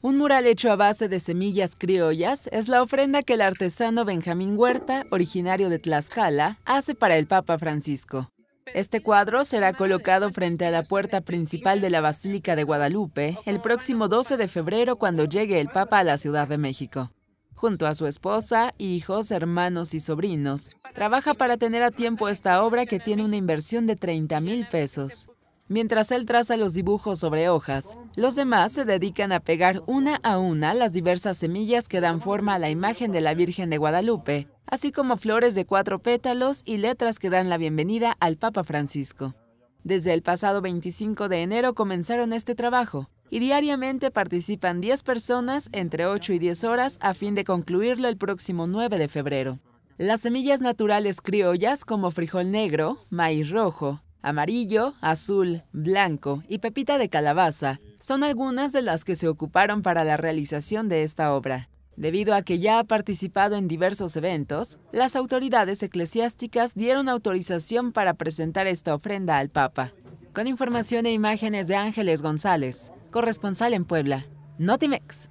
Un mural hecho a base de semillas criollas es la ofrenda que el artesano Benjamín Huerta, originario de Tlaxcala, hace para el Papa Francisco. Este cuadro será colocado frente a la puerta principal de la Basílica de Guadalupe el próximo 12 de febrero cuando llegue el Papa a la Ciudad de México. Junto a su esposa, hijos, hermanos y sobrinos, trabaja para tener a tiempo esta obra que tiene una inversión de 30 mil pesos. Mientras él traza los dibujos sobre hojas, los demás se dedican a pegar una a una las diversas semillas que dan forma a la imagen de la Virgen de Guadalupe, así como flores de cuatro pétalos y letras que dan la bienvenida al Papa Francisco. Desde el pasado 25 de enero comenzaron este trabajo y diariamente participan 10 personas entre 8 y 10 horas a fin de concluirlo el próximo 9 de febrero. Las semillas naturales criollas como frijol negro, maíz rojo, Amarillo, azul, blanco y pepita de calabaza son algunas de las que se ocuparon para la realización de esta obra. Debido a que ya ha participado en diversos eventos, las autoridades eclesiásticas dieron autorización para presentar esta ofrenda al Papa. Con información e imágenes de Ángeles González, corresponsal en Puebla, Notimex.